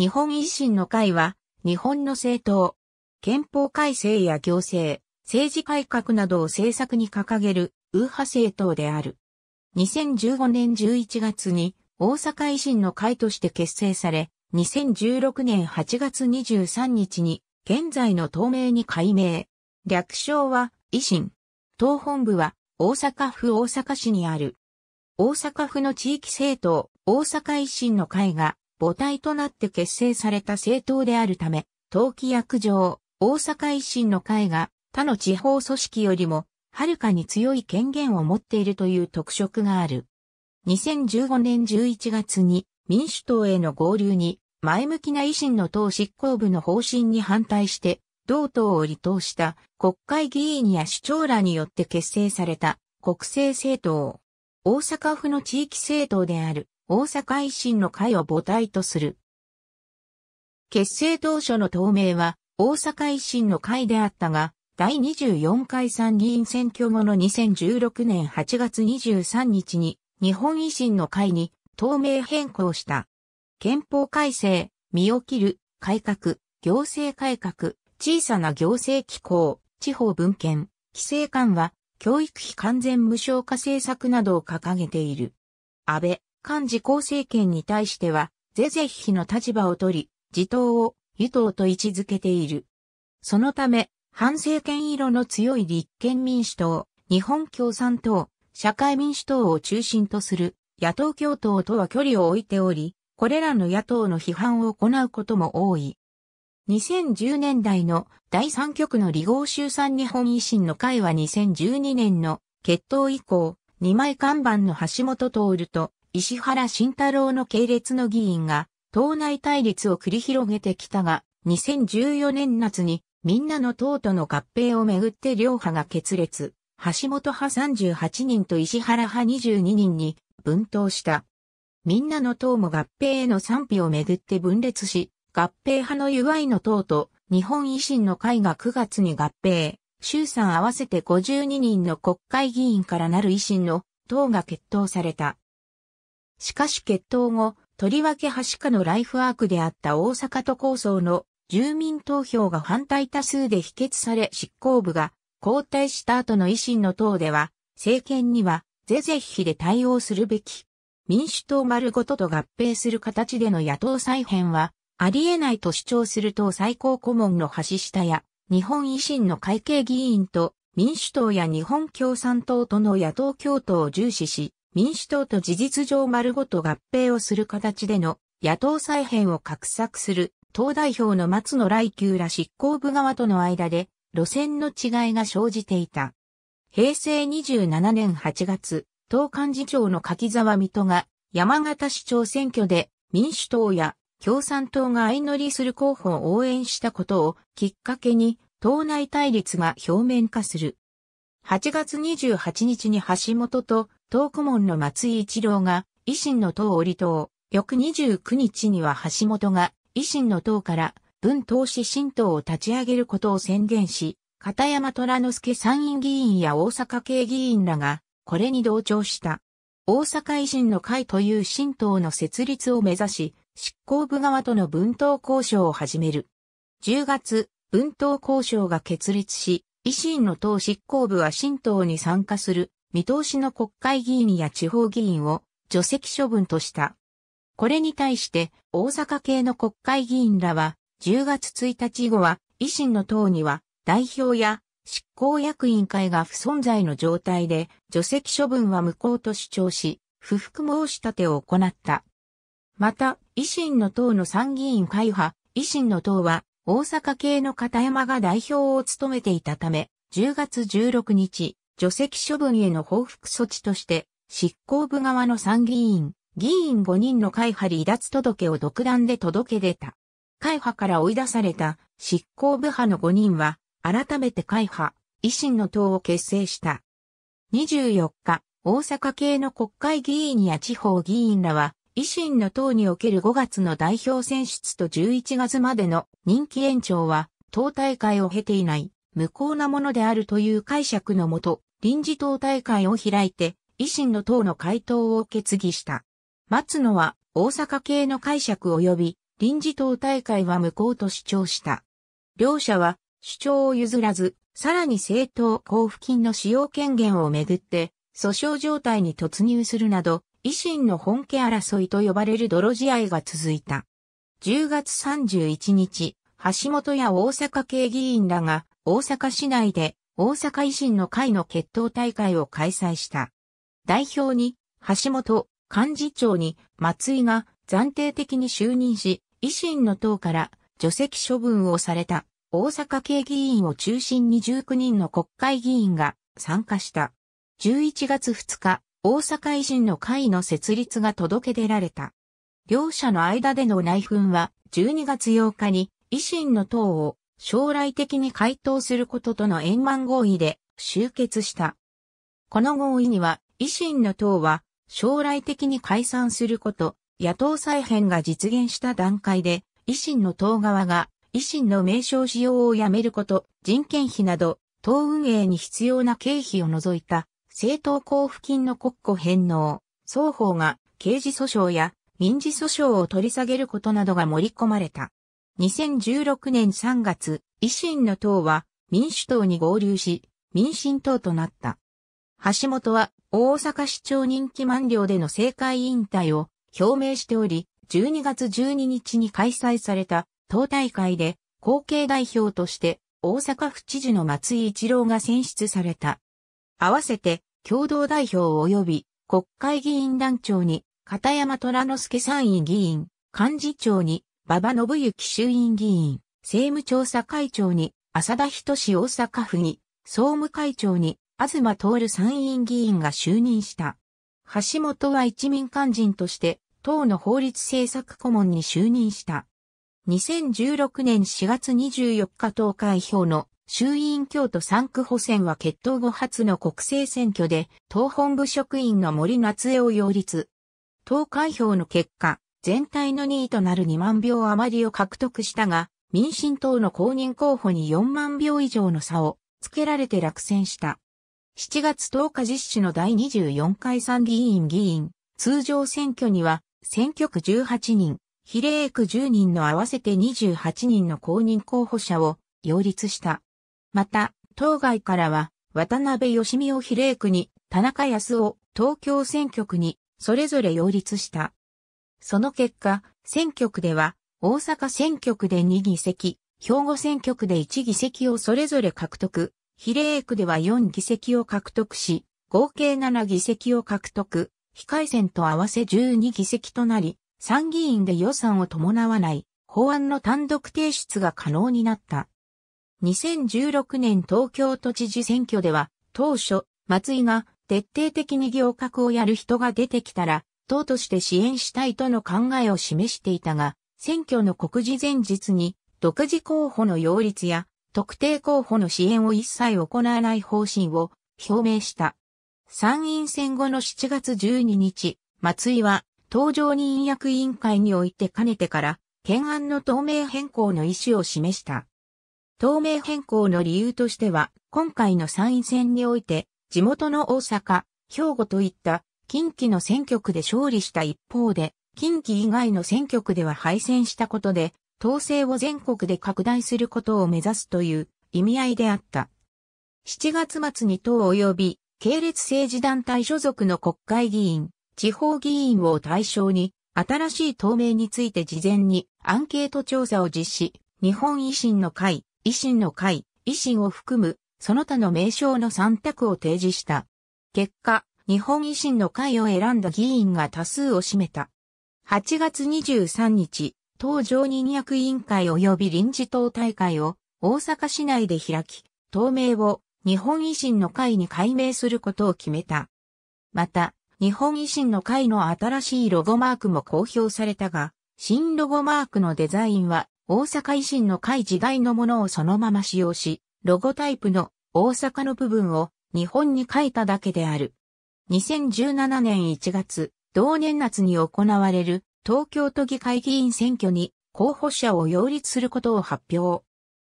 日本維新の会は、日本の政党、憲法改正や行政、政治改革などを政策に掲げる、右派政党である。2015年11月に、大阪維新の会として結成され、2016年8月23日に、現在の党名に改名。略称は、維新。党本部は、大阪府大阪市にある。大阪府の地域政党、大阪維新の会が、母体となって結成された政党であるため、党規約上、大阪維新の会が他の地方組織よりも、はるかに強い権限を持っているという特色がある。2015年11月に民主党への合流に前向きな維新の党執行部の方針に反対して同党を離党した国会議員や首長らによって結成された国政政党。大阪府の地域政党である大阪維新の会を母体とする。結成当初の党名は大阪維新の会であったが、第24回参議院選挙後の2016年8月23日に日本維新の会に党名変更した。憲法改正、身を切る、改革、行政改革、小さな行政機構、地方分権、規制緩和、教育費完全無償化政策などを掲げている。安倍、漢自公政権に対しては、是々非の立場を取り、自党を与党と位置づけている。そのため、反政権色の強い立憲民主党、日本共産党、社会民主党を中心とする野党共闘とは距離を置いており、これらの野党の批判を行うことも多い。2010年代の第3局の離合衆参日本維新の会は2012年の決闘以降、2枚看板の橋本徹と石原慎太郎の系列の議員が、党内対立を繰り広げてきたが、2014年夏に、みんなの党との合併をめぐって両派が決裂、橋本派38人と石原派22人に分党した。みんなの党も合併への賛否をめぐって分裂し、合併派の祝いの党と日本維新の会が9月に合併、衆参合わせて52人の国会議員からなる維新の党が決闘された。しかし決闘後、とりわけ端下のライフワークであった大阪都構想の住民投票が反対多数で否決され執行部が交代した後の維新の党では、政権には是々非で対応するべき。民主党丸ごとと合併する形での野党再編は、ありえないと主張する党最高顧問の橋下や、日本維新の会計議員と民主党や日本共産党との野党共闘を重視し、民主党と事実上丸ごと合併をする形での野党再編を画策する党代表の松野来久ら執行部側との間で路線の違いが生じていた。平成27年8月、党幹事長の柿沢水戸が山形市長選挙で民主党や共産党が相乗りする候補を応援したことをきっかけに党内対立が表面化する。8月28日に橋本と党顧問の松井一郎が維新の党を離党、翌29日には橋本が維新の党から文党指新党を立ち上げることを宣言し、片山虎之助参院議員や大阪系議員らがこれに同調した。大阪維新の会という新党の設立を目指し、執行部側との文党交渉を始める。10月、文党交渉が決裂し、維新の党執行部は新党に参加する見通しの国会議員や地方議員を除籍処分とした。これに対して大阪系の国会議員らは10月1日後は維新の党には代表や執行役員会が不存在の状態で除籍処分は無効と主張し、不服申し立てを行った。また、維新の党の参議院会派、維新の党は大阪系の片山が代表を務めていたため、10月16日、除籍処分への報復措置として、執行部側の参議院、議員5人の会派離脱届を独断で届け出た。会派から追い出された執行部派の5人は、改めて会派、維新の党を結成した。24日、大阪系の国会議員や地方議員らは、維新の党における5月の代表選出と11月までの任期延長は、党大会を経ていない、無効なものであるという解釈のもと、臨時党大会を開いて、維新の党の回答を決議した。松野は大阪系の解釈及び臨時党大会は無効と主張した。両者は主張を譲らず、さらに政党交付金の使用権限をめぐって、訴訟状態に突入するなど、維新の本家争いと呼ばれる泥仕合が続いた。10月31日、橋本や大阪系議員らが大阪市内で大阪維新の会の決闘大会を開催した。代表に、橋本、幹事長に、松井が暫定的に就任し、維新の党から除籍処分をされた大阪系議員を中心に19人の国会議員が参加した。11月2日、大阪維新の会の設立が届け出られた。両者の間での内紛は12月8日に維新の党を将来的に回答することとの円満合意で終結した。この合意には、維新の党は将来的に解散すること、野党再編が実現した段階で、維新の党側が維新の名称使用をやめること、人件費など、党運営に必要な経費を除いた政党交付金の国庫返納、双方が刑事訴訟や民事訴訟を取り下げることなどが盛り込まれた。2016年3月、維新の党は民主党に合流し、民進党となった。橋本は大阪市長任期満了での政界引退を表明しており、12月12日に開催された党大会で後継代表として大阪府知事の松井一郎が選出された。合わせて共同代表及び国会議員団長に片山虎之助参院議員、幹事長に馬場信行衆院議員、政務調査会長に、浅田仁志大阪府に、総務会長に、東徹参院議員が就任した。橋本は一民間人として、党の法律政策顧問に就任した。2016年4月24日投開票の衆院京都3区補選は決闘後初の国政選挙で党本部職員の森夏江を擁立。投開票の結果、全体の2位となる2万票余りを獲得したが、民進党の公認候補に4万票以上の差をつけられて落選した。7月10日実施の第24回参議院議員通常選挙には選挙区18人、比例区10人の合わせて28人の公認候補者を擁立した。また、当該からは渡辺義美を比例区に、田中康夫東京選挙区にそれぞれ擁立した。その結果、選挙区では、大阪選挙区で2議席、兵庫選挙区で1議席をそれぞれ獲得、比例区では4議席を獲得し、合計7議席を獲得、非改選と合わせ12議席となり、参議院で予算を伴わない法案の単独提出が可能になった。2016年東京都知事選挙では、当初、松井が徹底的に行革をやる人が出てきたら、党として支援したいとの考えを示していたが、選挙の告示前日に独自候補の擁立や特定候補の支援を一切行わない方針を表明した。参院選後の7月12日、松井は、党上任役委員会においてかねてから、懸案の透明変更の意思を示した。透明変更の理由としては、今回の参院選において、地元の大阪、兵庫といった近畿の選挙区で勝利した一方で、近畿以外の選挙区では敗戦したことで、統制を全国で拡大することを目指すという意味合いであった。7月末に党及び系列政治団体所属の国会議員、地方議員を対象に、新しい党名について事前にアンケート調査を実施、日本維新の会、維新の会、維新を含む、その他の名称の3択を提示した。結果、日本維新の会を選んだ議員が多数を占めた。8月23日、党常任役委員会及び臨時党大会を大阪市内で開き、党名を日本維新の会に改名することを決めた。また、日本維新の会の新しいロゴマークも公表されたが、新ロゴマークのデザインは大阪維新の会時代のものをそのまま使用し、ロゴタイプの大阪の部分を日本に書いただけである。2017年1月、同年夏に行われる東京都議会議員選挙に候補者を擁立することを発表。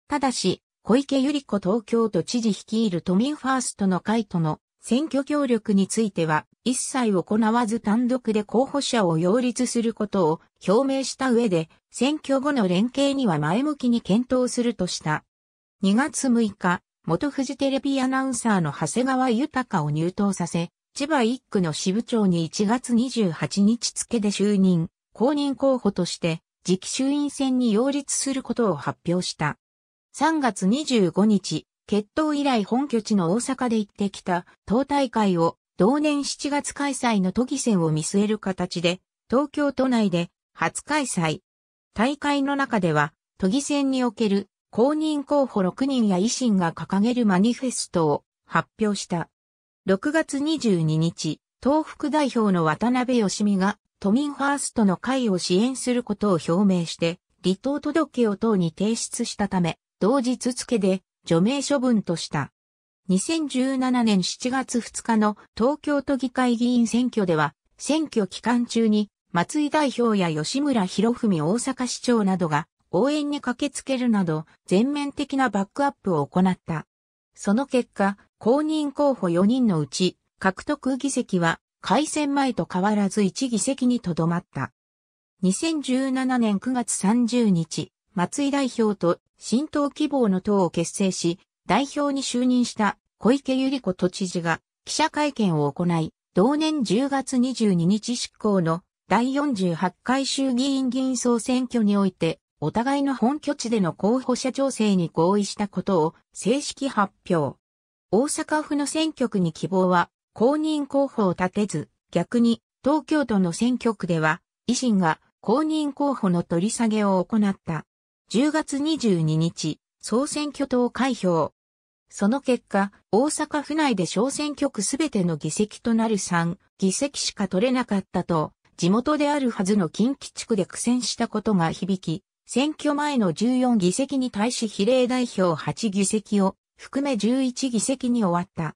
ただし、小池百合子東京都知事率いる都民ファーストの会との選挙協力については一切行わず単独で候補者を擁立することを表明した上で選挙後の連携には前向きに検討するとした。2月6日、元フジテレビアナウンサーの長谷川豊を入党させ、千葉一区の支部長に1月28日付で就任、公認候補として、次期衆院選に擁立することを発表した。3月25日、決闘以来本拠地の大阪で行ってきた党大会を同年7月開催の都議選を見据える形で、東京都内で初開催。大会の中では、都議選における公認候補6人や維新が掲げるマニフェストを発表した。6月22日、東北代表の渡辺義美が都民ファーストの会を支援することを表明して、離党届を党に提出したため、同日付で除名処分とした。2017年7月2日の東京都議会議員選挙では、選挙期間中に松井代表や吉村博文大阪市長などが応援に駆けつけるなど全面的なバックアップを行った。その結果、公認候補4人のうち、獲得議席は、改選前と変わらず1議席にとどまった。2017年9月30日、松井代表と新党希望の党を結成し、代表に就任した小池百合子都知事が記者会見を行い、同年10月22日執行の第48回衆議院議員総選挙において、お互いの本拠地での候補者調整に合意したことを正式発表。大阪府の選挙区に希望は公認候補を立てず、逆に東京都の選挙区では維新が公認候補の取り下げを行った。10月22日、総選挙等開票。その結果、大阪府内で小選挙区すべての議席となる3議席しか取れなかったと、地元であるはずの近畿地区で苦戦したことが響き、選挙前の14議席に対し比例代表8議席を含め11議席に終わった。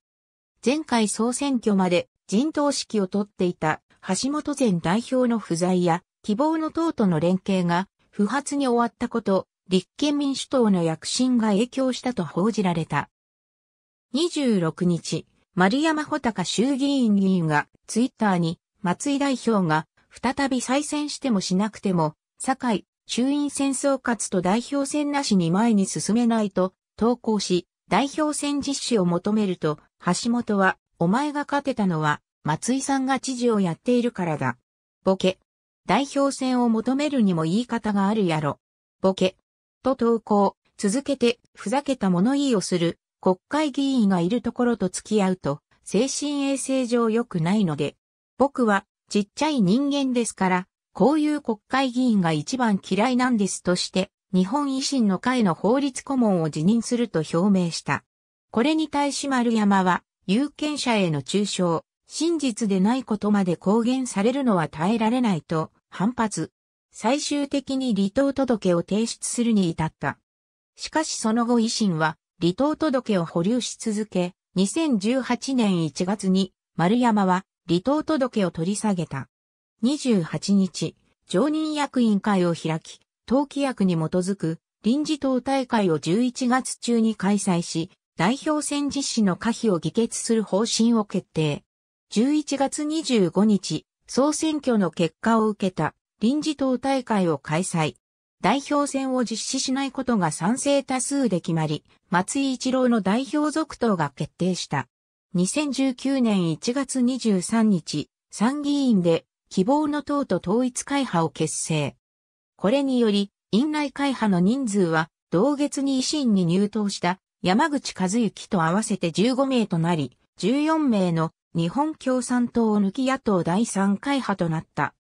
前回総選挙まで陣頭指揮を取っていた橋本前代表の不在や希望の党との連携が不発に終わったこと、立憲民主党の躍進が影響したと報じられた。26日、丸山穂高衆議院議員がツイッターに松井代表が再び再選してもしなくても、堺衆院争。かつと代表選なしに前に進めないと投稿し、代表選実施を求めると、橋本は、お前が勝てたのは、松井さんが知事をやっているからだ。ボケ。代表選を求めるにも言い方があるやろ。ボケ。と投稿、続けて、ふざけた物言いをする、国会議員がいるところと付き合うと、精神衛生上良くないので、僕は、ちっちゃい人間ですから、こういう国会議員が一番嫌いなんですとして、日本維新の会の法律顧問を辞任すると表明した。これに対し丸山は、有権者への中傷、真実でないことまで公言されるのは耐えられないと反発。最終的に離党届を提出するに至った。しかしその後維新は離党届を保留し続け、2018年1月に丸山は離党届を取り下げた。28日、常任役員会を開き、党規約に基づく臨時党大会を11月中に開催し、代表選実施の可否を議決する方針を決定。11月25日、総選挙の結果を受けた臨時党大会を開催。代表選を実施しないことが賛成多数で決まり、松井一郎の代表続投が決定した。2019年1月23日、参議院で希望の党と統一会派を結成。これにより、院内会派の人数は、同月に維新に入党した山口和幸と合わせて15名となり、14名の日本共産党を抜き野党第3会派となった。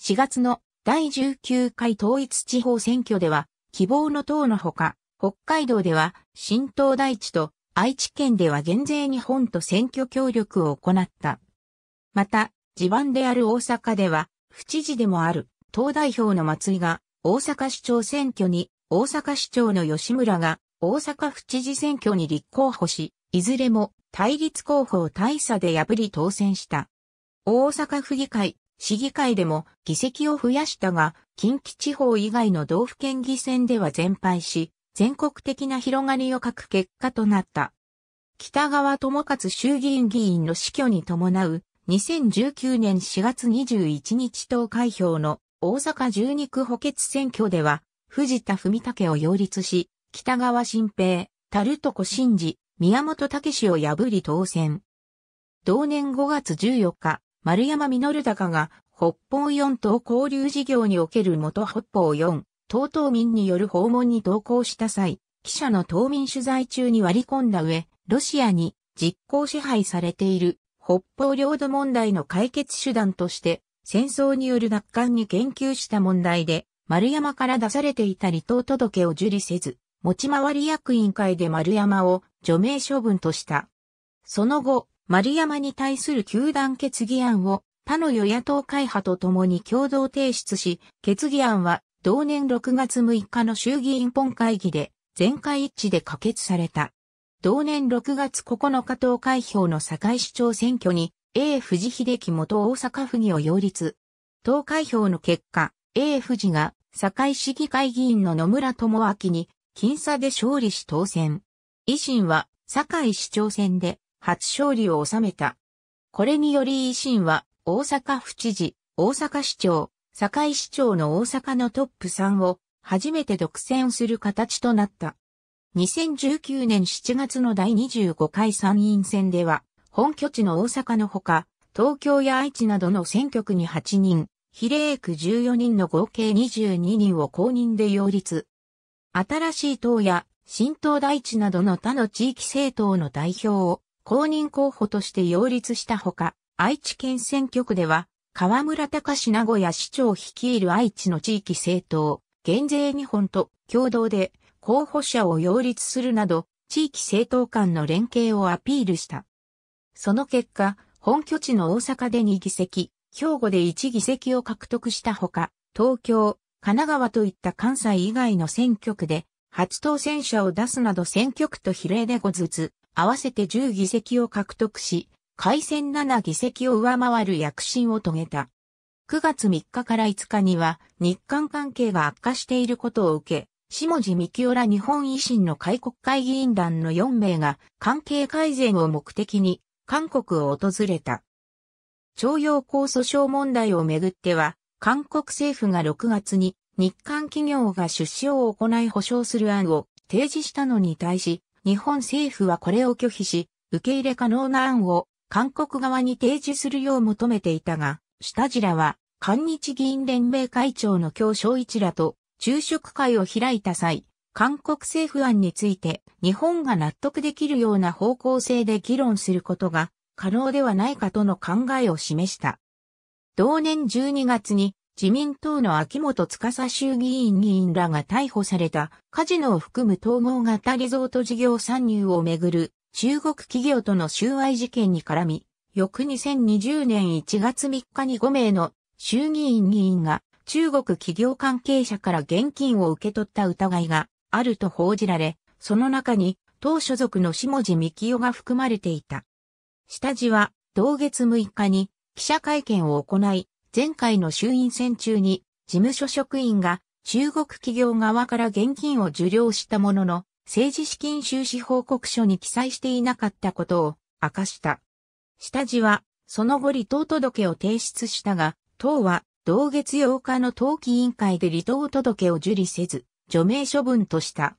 4月の第19回統一地方選挙では、希望の党のほか、北海道では新党大地と愛知県では減税日本と選挙協力を行った。また、地盤である大阪では、府知事でもある党代表の松井が大阪市長選挙に、大阪市長の吉村が大阪府知事選挙に立候補し、いずれも対立候補を大差で破り当選した。大阪府議会、市議会でも議席を増やしたが、近畿地方以外の道府県議選では全敗し、全国的な広がりを欠く結果となった。北川智勝衆議院議員の死去に伴う、2019年4月21日投開票の大阪十二区補欠選挙では、藤田文武を擁立し、北川新平、樽床真治、宮本武史を破り当選。同年5月14日、丸山実高が北方四島交流事業における元北方四、東島民による訪問に同行した際、記者の島民取材中に割り込んだ上、ロシアに実効支配されている北方領土問題の解決手段として、戦争による奪還に言及した問題で、丸山から出されていた離党届を受理せず、持ち回り役員会で丸山を除名処分とした。その後、丸山に対する球団決議案を他の与野党会派と共に共同提出し、決議案は同年6月6日の衆議院本会議で全会一致で可決された。同年6月9日投開票の堺市長選挙に A 藤秀樹元大阪府議を擁立。投開票の結果、A 藤が堺市議会議員の野村智明に、僅差で勝利し当選。維新は堺市長選で初勝利を収めた。これにより維新は大阪府知事、大阪市長、堺市長の大阪のトップ3を初めて独占する形となった。2019年7月の第25回参院選では、本拠地の大阪のほか、東京や愛知などの選挙区に8人、比例区14人の合計22人を公認で擁立。新しい党や新党大地などの他の地域政党の代表を公認候補として擁立したほか、愛知県選挙区では、河村隆名古屋市長率いる愛知の地域政党、減税日本と共同で候補者を擁立するなど、地域政党間の連携をアピールした。その結果、本拠地の大阪で2議席、兵庫で1議席を獲得したほか、東京、神奈川といった関西以外の選挙区で、初当選者を出すなど選挙区と比例で5ずつ、合わせて10議席を獲得し、改選7議席を上回る躍進を遂げた。9月3日から5日には日韓関係が悪化していることを受け、下地幹夫ら日本維新の開国会議員団の4名が関係改善を目的に韓国を訪れた。徴用工訴訟問題をめぐっては、韓国政府が6月に日韓企業が出資を行い保証する案を提示したのに対し、日本政府はこれを拒否し、受け入れ可能な案を韓国側に提示するよう求めていたが、下地らは、韓日議員連盟会長の京昭一らと昼食会を開いた際、韓国政府案について日本が納得できるような方向性で議論することが可能ではないかとの考えを示した。同年12月に自民党の秋元司衆議院議員らが逮捕されたカジノを含む統合型リゾート事業参入をめぐる中国企業との収賄事件に絡み、翌2020年1月3日に5名の衆議院議員が中国企業関係者から現金を受け取った疑いがあると報じられ、その中に、党所属の下地幹夫が含まれていた。下地は、同月6日に、記者会見を行い、前回の衆院選中に、事務所職員が、中国企業側から現金を受領したものの、政治資金収支報告書に記載していなかったことを明かした。下地は、その後離党届を提出したが、党は、同月8日の党紀委員会で離党届を受理せず、除名処分とした。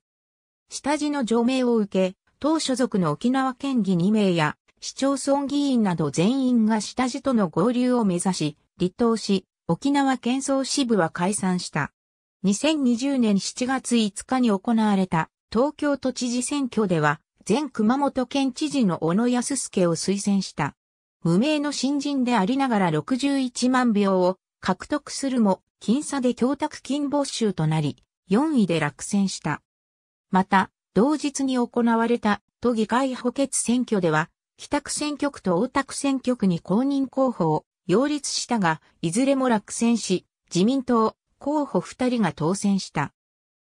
下地の除名を受け、党所属の沖縄県議2名や市町村議員など全員が下地との合流を目指し、離党し、沖縄県総支部は解散した。2020年7月5日に行われた東京都知事選挙では、前熊本県知事の小野康介を推薦した。無名の新人でありながら61万票を獲得するも、僅差で供託金没収となり、4位で落選した。また、同日に行われた都議会補欠選挙では、北区選挙区と大田区選挙区に公認候補を擁立したが、いずれも落選し、自民党候補2人が当選した。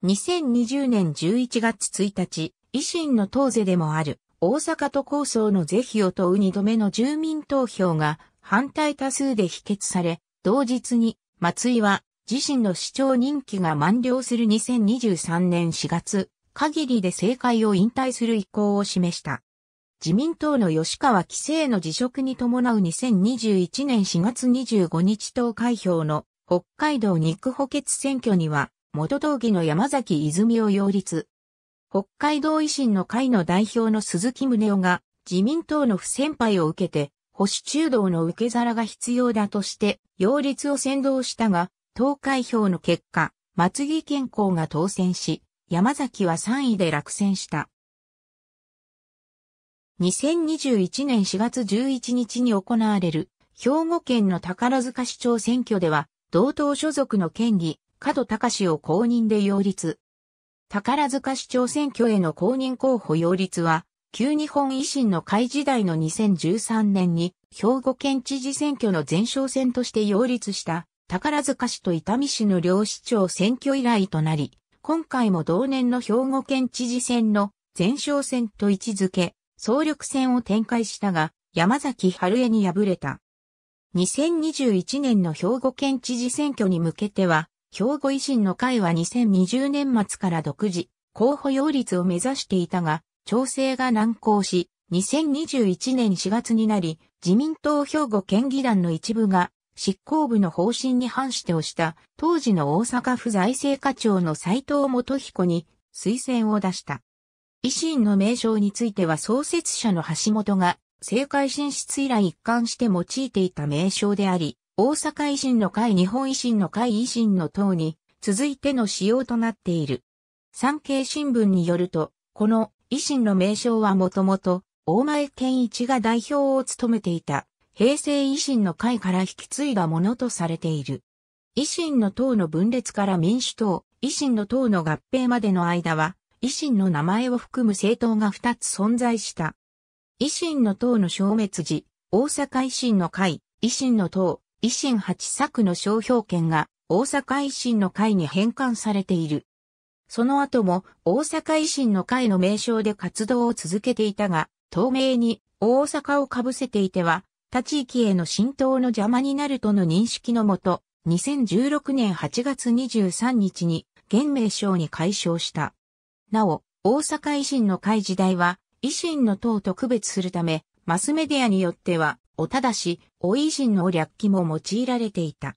2020年11月1日、維新の党勢でもある大阪都構想の是非を問う2度目の住民投票が反対多数で否決され、同日に松井は自身の市長任期が満了する2023年4月、限りで政界を引退する意向を示した。自民党の吉川規制の辞職に伴う2021年4月25日投開票の北海道2区補欠選挙には、元同義の山崎泉を擁立。北海道維新の会の代表の鈴木宗男が、自民党の不先輩を受けて、保守中道の受け皿が必要だとして、擁立を先導したが、投開票の結果、松木健康が当選し、山崎は3位で落選した。2021年4月11日に行われる兵庫県の宝塚市長選挙では、同党所属の県議、角隆を公認で擁立。宝塚市長選挙への公認候補擁立は、旧日本維新の会時代の2013年に、兵庫県知事選挙の前哨戦として擁立した宝塚市と伊丹市の両市長選挙以来となり、今回も同年の兵庫県知事選の前哨戦と位置づけ、総力戦を展開したが、山崎春江に敗れた。2021年の兵庫県知事選挙に向けては、兵庫維新の会は2020年末から独自、候補擁立を目指していたが、調整が難航し、2021年4月になり、自民党兵庫県議団の一部が執行部の方針に反して押した当時の大阪府財政課長の斎藤元彦に推薦を出した。維新の名称については創設者の橋本が政界進出以来一貫して用いていた名称であり、大阪維新の会日本維新の会維新の党に続いての使用となっている。産経新聞によると、この維新の名称はもともと大前健一が代表を務めていた平成維新の会から引き継いだものとされている。維新の党の分裂から民主党、維新の党の合併までの間は、維新の名前を含む政党が2つ存在した。維新の党の消滅時、大阪維新の会、維新の党、維新八作の商標権が大阪維新の会に返還されている。その後も大阪維新の会の名称で活動を続けていたが、透明に大阪をかぶせていては他地域への浸透の邪魔になるとの認識のもと、2016年8月23日に現名称に解消した。なお、大阪維新の会時代は、維新の党と区別するため、マスメディアによっては、おただし、お維新の略記も用いられていた。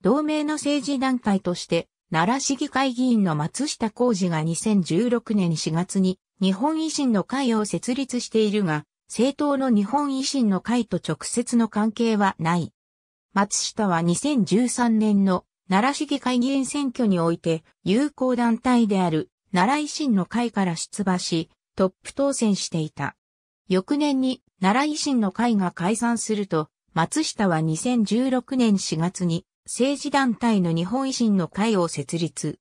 同盟の政治団体として、奈良市議会議員の松下浩二が2016年4月に日本維新の会を設立しているが、政党の日本維新の会と直接の関係はない。松下は2013年の奈良市議会議員選挙において友好団体である奈良維新の会から出馬し、トップ当選していた。翌年に奈良維新の会が解散すると、松下は2016年4月に政治団体の日本維新の会を設立。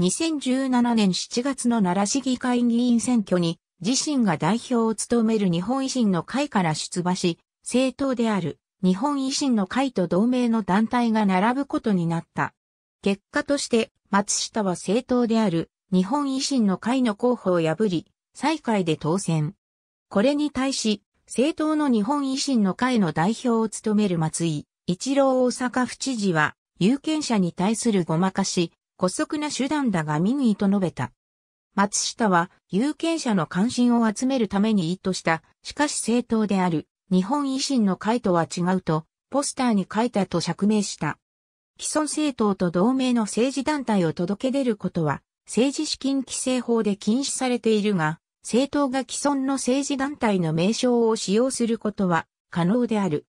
2017年7月の奈良市議会議員選挙に自身が代表を務める日本維新の会から出馬し、政党である日本維新の会と同盟の団体が並ぶことになった。結果として、松下は政党である日本維新の会の候補を破り、最下位で当選。これに対し、政党の日本維新の会の代表を務める松井、一郎大阪府知事は、有権者に対するごまかし、古速な手段だが見にと述べた。松下は有権者の関心を集めるために意図した、しかし政党である日本維新の会とは違うと、ポスターに書いたと釈明した。既存政党と同盟の政治団体を届け出ることは、政治資金規正法で禁止されているが、政党が既存の政治団体の名称を使用することは可能である。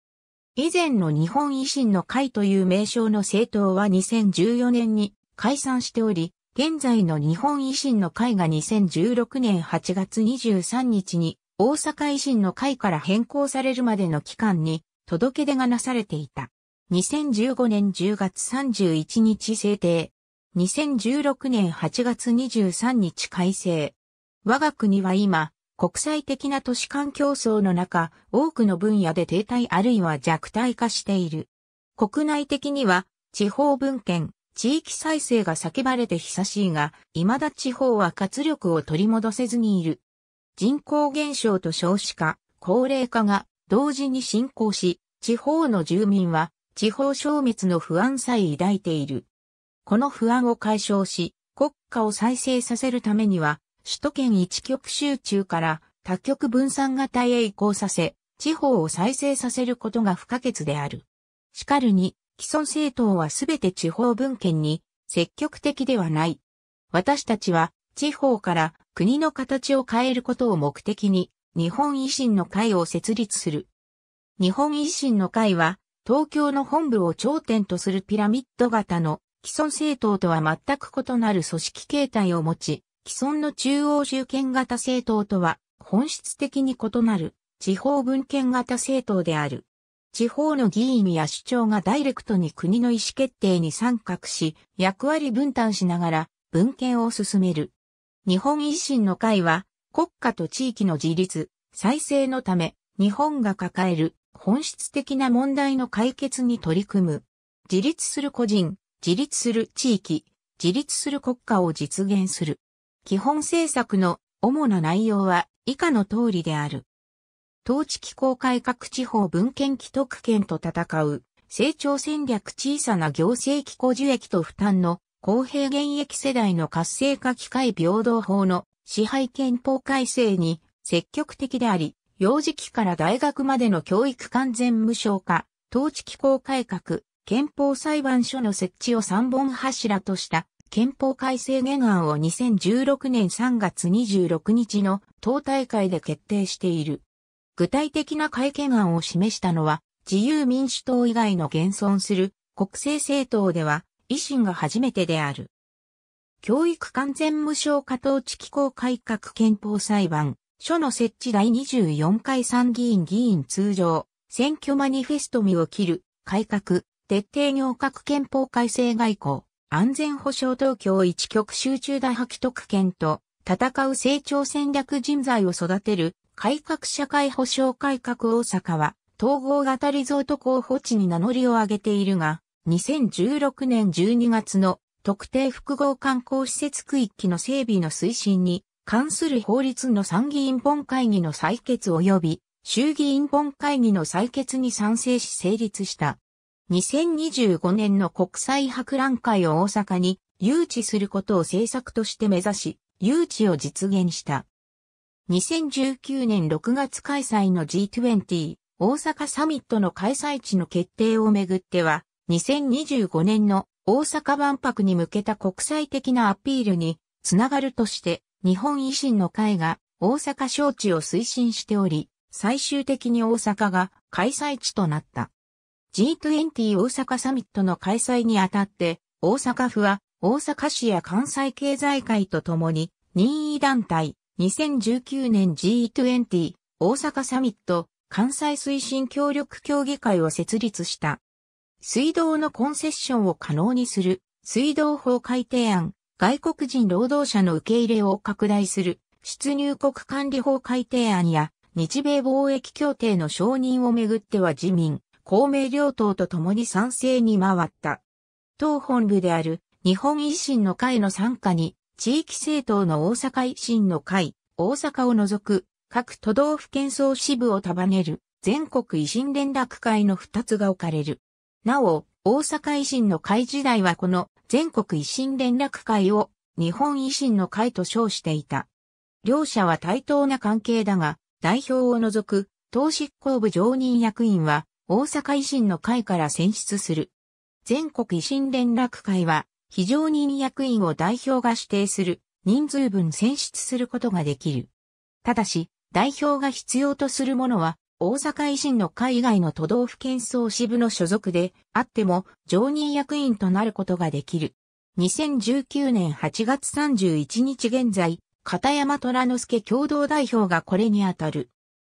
以前の日本維新の会という名称の政党は2014年に解散しており、現在の日本維新の会が2016年8月23日に大阪維新の会から変更されるまでの期間に届け出がなされていた。2015年10月31日制定。2016年8月23日改正。我が国は今、国際的な都市間競争の中、多くの分野で停滞あるいは弱体化している。国内的には、地方文献、地域再生が叫ばれて久しいが、未だ地方は活力を取り戻せずにいる。人口減少と少子化、高齢化が同時に進行し、地方の住民は地方消滅の不安さえ抱いている。この不安を解消し、国家を再生させるためには、首都圏一極集中から多極分散型へ移行させ、地方を再生させることが不可欠である。しかるに、既存政党はすべて地方分権に積極的ではない。私たちは地方から国の形を変えることを目的に日本維新の会を設立する。日本維新の会は東京の本部を頂点とするピラミッド型の既存政党とは全く異なる組織形態を持ち、既存の中央集権型政党とは本質的に異なる地方分権型政党である。地方の議員や首長がダイレクトに国の意思決定に参画し、役割分担しながら文献を進める。日本維新の会は、国家と地域の自立、再生のため、日本が抱える本質的な問題の解決に取り組む。自立する個人、自立する地域、自立する国家を実現する。基本政策の主な内容は以下の通りである。統治機構改革地方文献既得権と戦う、成長戦略小さな行政機構受益と負担の公平現役世代の活性化機会平等法の支配憲法改正に積極的であり、幼児期から大学までの教育完全無償化、統治機構改革、憲法裁判所の設置を三本柱とした憲法改正原案を2016年3月26日の党大会で決定している。具体的な改憲案を示したのは、自由民主党以外の現存する国政政党では維新が初めてである。教育完全無償化統地機構改革憲法裁判、書の設置第24回参議院議員通常、選挙マニフェスト身を切る、改革、徹底行革憲法改正外交、安全保障東京一極集中大破既得権と、戦う成長戦略人材を育てる、改革社会保障改革大阪は、統合型リゾート候補地に名乗りを上げているが、2016年12月の特定複合観光施設区域の整備の推進に関する法律の参議院本会議の採決及び衆議院本会議の採決に賛成し成立した。2025年の国際博覧会を大阪に誘致することを政策として目指し、誘致を実現した。2019年6月開催の G20 大阪サミットの開催地の決定をめぐっては、2025年の大阪万博に向けた国際的なアピールにつながるとして、日本維新の会が大阪招致を推進しており、最終的に大阪が開催地となった。G20 大阪サミットの開催にあたって、大阪府は大阪市や関西経済界とともに任意団体2019年 G20 大阪サミット関西推進協力協議会を設立した。水道のコンセッションを可能にする水道法改定案、外国人労働者の受け入れを拡大する出入国管理法改定案や日米貿易協定の承認をめぐっては自民、公明両党と共に賛成に回った。党本部である日本維新の会の参加に地域政党の大阪維新の会、大阪を除く各都道府県総支部を束ねる全国維新連絡会の2つが置かれる。なお、大阪維新の会時代はこの全国維新連絡会を日本維新の会と称していた。両者は対等な関係だが、代表を除く党執行部常任役員は大阪維新の会から選出する。全国維新連絡会は非常任役員を代表が指定する人数分選出することができる。ただし、代表が必要とするものは、大阪維新の会以外の都道府県総支部の所属であっても常任役員となることができる。2019年8月31日現在、片山虎之助共同代表がこれにあたる。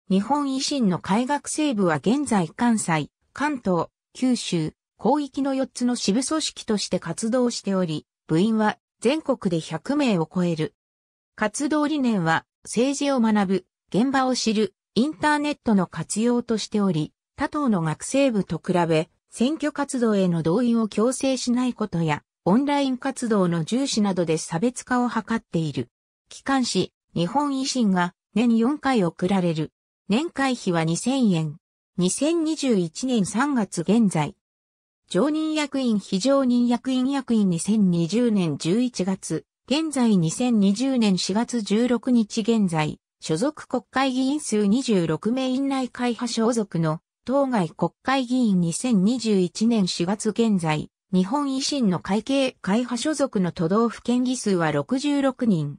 日本維新の会学生部は現在関西、関東、九州、広域の4つの支部組織として活動しており、部員は全国で100名を超える。活動理念は政治を学ぶ、現場を知る、インターネットの活用としており、他党の学生部と比べ、選挙活動への動員を強制しないことや、オンライン活動の重視などで差別化を図っている。機関紙、日本維新が年4回送られる。年会費は2000円。2021年3月現在、常任役員非常任役員役員2020年11月、現在2020年4月16日現在、所属国会議員数26名院内会派所属の、当該国会議員2021年4月現在、日本維新の会計会派所属の都道府県議数は66人。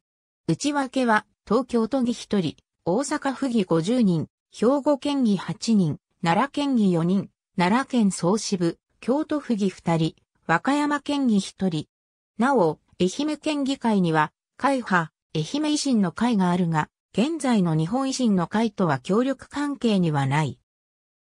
内訳は、東京都議1人、大阪府議50人、兵庫県議8人、奈良県議4人、奈良県総支部、京都府議2人、和歌山県議1人。なお、愛媛県議会には、会派、愛媛維新の会があるが、現在の日本維新の会とは協力関係にはない。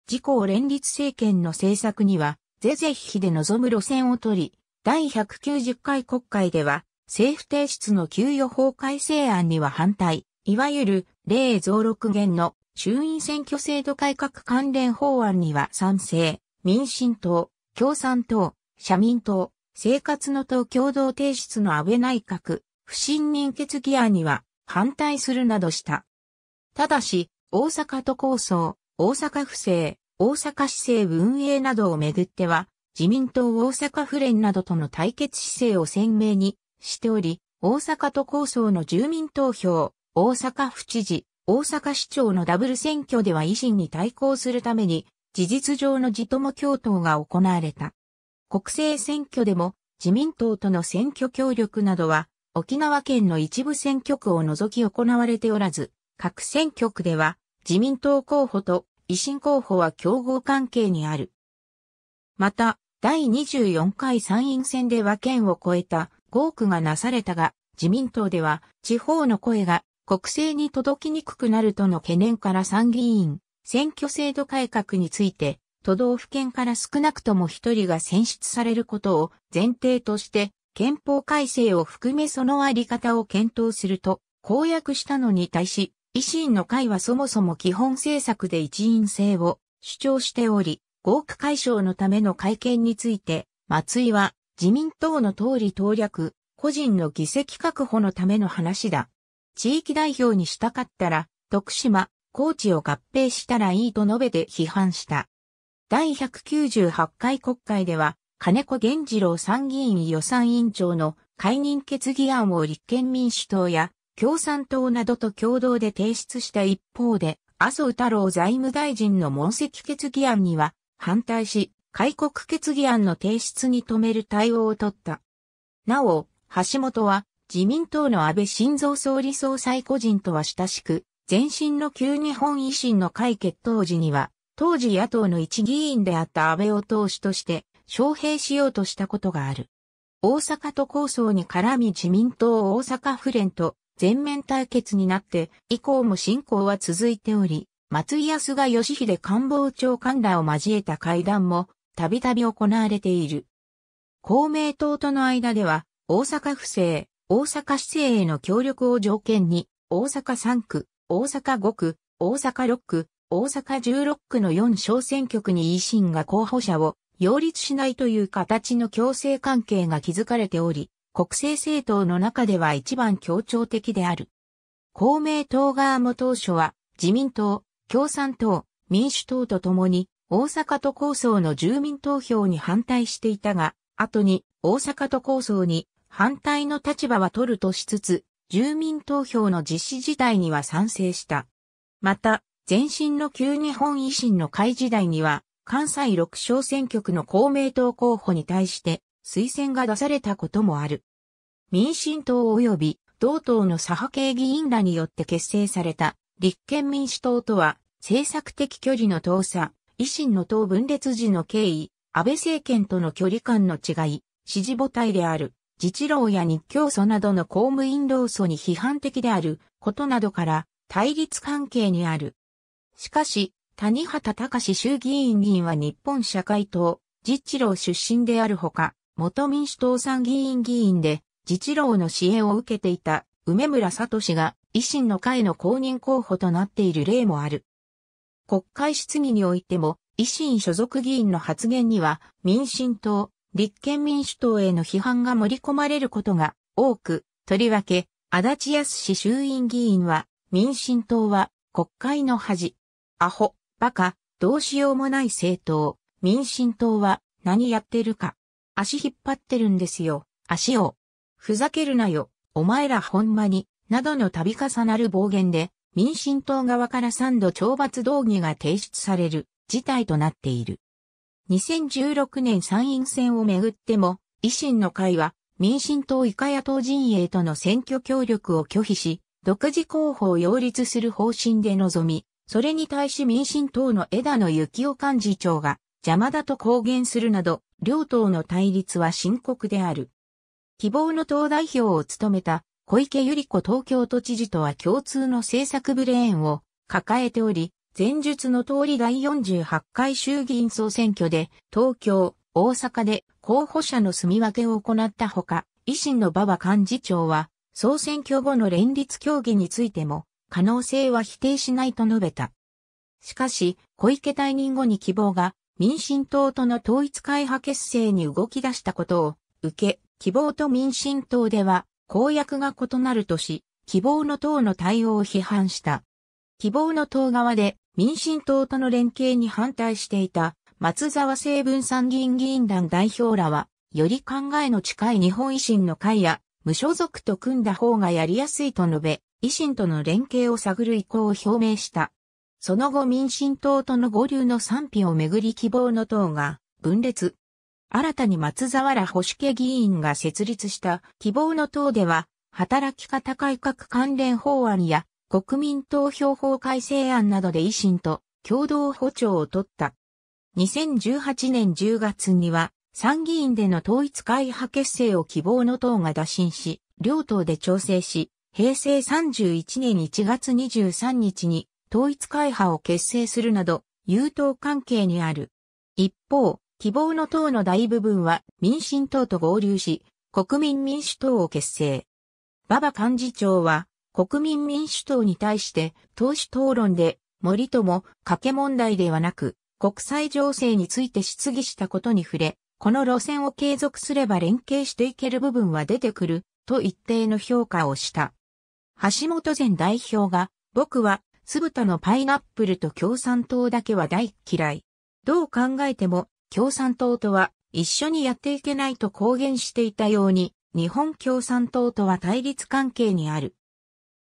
自公連立政権の政策には、是々非で望む路線を取り、第190回国会では、政府提出の給与法改正案には反対、いわゆる、例増6元の衆院選挙制度改革関連法案には賛成、民進党、共産党、社民党、生活の党共同提出の安倍内閣、不信任決議案には反対するなどした。ただし、大阪都構想、大阪府政、大阪市政運営などをめぐっては、自民党大阪府連などとの対決姿勢を鮮明にしており、大阪都構想の住民投票、大阪府知事、大阪市長のダブル選挙では維新に対抗するために、事実上の自友共闘が行われた。国政選挙でも自民党との選挙協力などは沖縄県の一部選挙区を除き行われておらず、各選挙区では自民党候補と維新候補は競合関係にある。また、第24回参院選では県を超えた合区がなされたが、自民党では地方の声が国政に届きにくくなるとの懸念から参議院選挙制度改革について、都道府県から少なくとも一人が選出されることを前提として、憲法改正を含めそのあり方を検討すると公約したのに対し、維新の会はそもそも基本政策で一員制を主張しており、合区解消のための会見について、松井は自民党の通り党略、個人の議席確保のための話だ。地域代表にしたかったら、徳島、高知を合併したらいいと述べて批判した。第198回国会では、金子源次郎参議院予算委員長の解任決議案を立憲民主党や共産党などと共同で提出した一方で、麻生太郎財務大臣の問責決議案には反対し、開国決議案の提出に止める対応を取った。なお、橋本は自民党の安倍晋三総理総裁個人とは親しく、前身の旧日本維新の会決闘時には、当時野党の一議員であった安倍を党首として、招聘しようとしたことがある。大阪都構想に絡み自民党大阪府連と全面対決になって、以降も進行は続いており、松井康賀義秀官房長官らを交えた会談も、たびたび行われている。公明党との間では、大阪府政、大阪市政への協力を条件に、大阪3区、大阪5区、大阪6区、大阪16区の4小選挙区に維新が候補者を擁立しないという形の共生関係が築かれており、国政政党の中では一番協調的である。公明党側も当初は自民党、共産党、民主党と共に大阪都構想の住民投票に反対していたが、後に大阪都構想に反対の立場は取るとしつつ、住民投票の実施自体には賛成した。また、前身の旧日本維新の会時代には、関西六小選挙区の公明党候補に対して推薦が出されたこともある。民進党及び同党の左派系議員らによって結成された立憲民主党とは政策的距離の遠さ、維新の党分裂時の経緯、安倍政権との距離感の違い、支持母体である。自治労や日教組などの公務員労組に批判的であることなどから対立関係にある。しかし、谷畑隆衆議院議員は日本社会党、自治労出身であるほか、元民主党参議院議員で、自治労の支援を受けていた梅村聡が維新の会の公認候補となっている例もある。国会質疑においても、維新所属議員の発言には、民進党、立憲民主党への批判が盛り込まれることが多く、とりわけ、足立康史衆院議員は、民進党は国会の恥、アホ、バカ、どうしようもない政党、民進党は何やってるか、足引っ張ってるんですよ、足を。ふざけるなよ、お前らほんまに、などの度重なる暴言で、民進党側から3度懲罰動議が提出される事態となっている。2016年参院選をめぐっても、維新の会は民進党イカヤ党陣営との選挙協力を拒否し、独自候補を擁立する方針で臨み、それに対し民進党の枝野幸男幹事長が邪魔だと公言するなど、両党の対立は深刻である。希望の党代表を務めた小池百合子東京都知事とは共通の政策ブレーンを抱えており、前述の通り第48回衆議院総選挙で、東京、大阪で候補者の住み分けを行ったほか、維新の馬場幹事長は、総選挙後の連立協議についても、可能性は否定しないと述べた。しかし、小池退任後に希望が、民進党との統一会派結成に動き出したことを受け、希望と民進党では公約が異なるとし、希望の党の対応を批判した。希望の党側で民進党との連携に反対していた松沢成文参議院議員団代表らは、より考えの近い日本維新の会や無所属と組んだ方がやりやすいと述べ、維新との連携を探る意向を表明した。その後民進党との合流の賛否をめぐり希望の党が分裂。新たに松沢ら保守系議員が設立した希望の党では、働き方改革関連法案や国民投票法改正案などで維新と共同歩調を取った。2018年10月には参議院での統一会派結成を希望の党が打診し、両党で調整し、平成31年1月23日に統一会派を結成するなど、優等関係にある。一方、希望の党の大部分は民進党と合流し、国民民主党を結成。馬場幹事長は国民民主党に対して党首討論で森友賭け問題ではなく国際情勢について質疑したことに触れ、この路線を継続すれば連携していける部分は出てくると一定の評価をした。橋本前代表が僕は酢豚のパイナップルと共産党だけは大嫌い。どう考えても共産党とは一緒にやっていけないと公言していたように、日本共産党とは対立関係にある。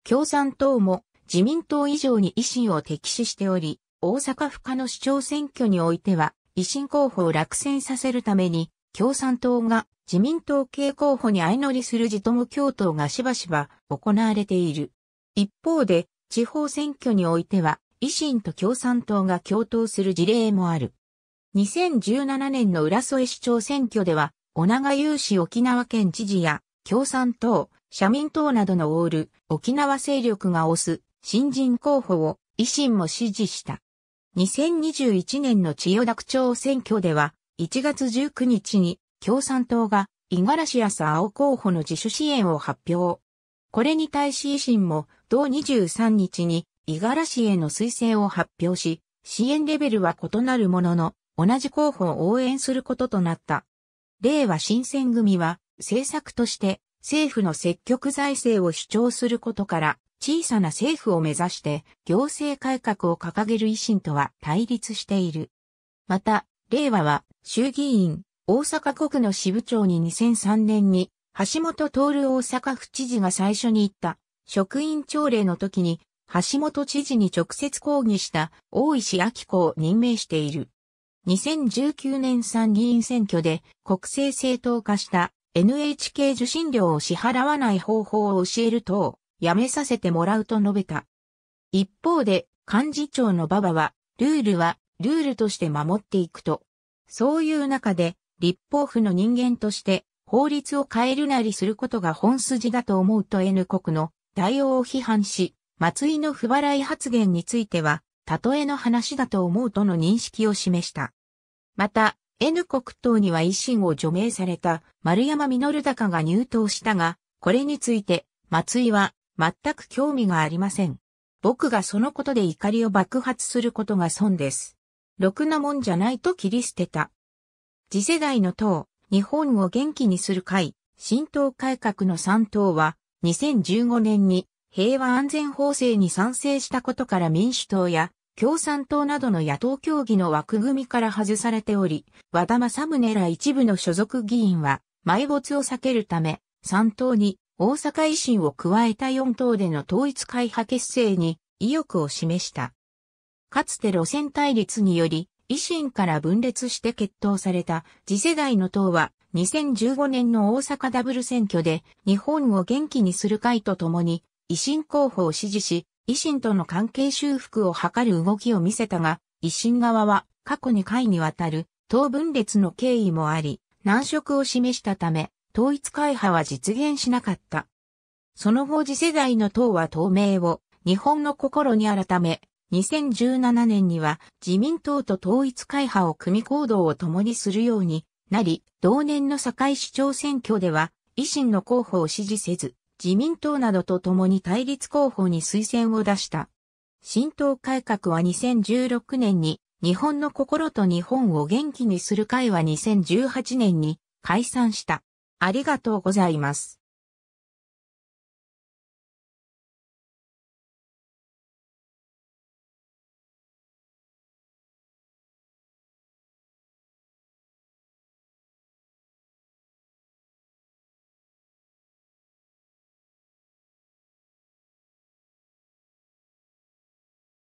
共産党も自民党以上に維新を敵視しており、大阪府下の市長選挙においては、維新候補を落選させるために、共産党が自民党系候補に相乗りする自友共闘がしばしば行われている。一方で、地方選挙においては、維新と共産党が共闘する事例もある。2017年の浦添市長選挙では、小長雄氏沖縄県知事や共産党、社民党などのオール、沖縄勢力が推す新人候補を維新も支持した。2021年の千代田区長選挙では、1月19日に共産党が五十嵐康青候補の自主支援を発表。これに対し維新も同23日に五十嵐への推薦を発表し、支援レベルは異なるものの、同じ候補を応援することとなった。令和新選組は政策として政府の積極財政を主張することから、小さな政府を目指して行政改革を掲げる維新とは対立している。また、令和は衆議院大阪国の支部長に2003年に橋本徹大阪府知事が最初に言った職員朝礼の時に橋本知事に直接抗議した大石明子を任命している。2019年参議院選挙で国政政党化した NHK 受信料を支払わない方法を教えるとやめさせてもらうと述べた。一方で、幹事長の馬場は、ルールは、ルールとして守っていくと。そういう中で、立法府の人間として、法律を変えるなりすることが本筋だと思うと N 国の対応を批判し、松井の不払い発言については、たとえの話だと思うとの認識を示した。また、N 国党には維新を除名された丸山実高が入党したが、これについて松井は全く興味がありません。僕がそのことで怒りを爆発することが損です。ろくなもんじゃないと切り捨てた。次世代の党、日本を元気にする会、新党改革の3党は、2015年に平和安全法制に賛成したことから民主党や共産党などの野党協議の枠組みから外されており、和田正宗ら一部の所属議員は、埋没を避けるため、3党に大阪維新を加えた4党での統一会派結成に意欲を示した。かつて路線対立により、維新から分裂して決闘された次世代の党は、2015年の大阪ダブル選挙で日本を元気にする会とともに維新候補を支持し、維新との関係修復を図る動きを見せたが、維新側は過去2回にわたる党分裂の経緯もあり、難色を示したため、統一会派は実現しなかった。その後次世代の党は党名を日本の心に改め、2017年には自民党と統一会派を組行動を共にするようになり、同年の堺市長選挙では維新の候補を支持せず、自民党などと共に対立候補に推薦を出した。新党改革は2016年に日本の心と日本を元気にする会は2018年に解散した。ありがとうございます。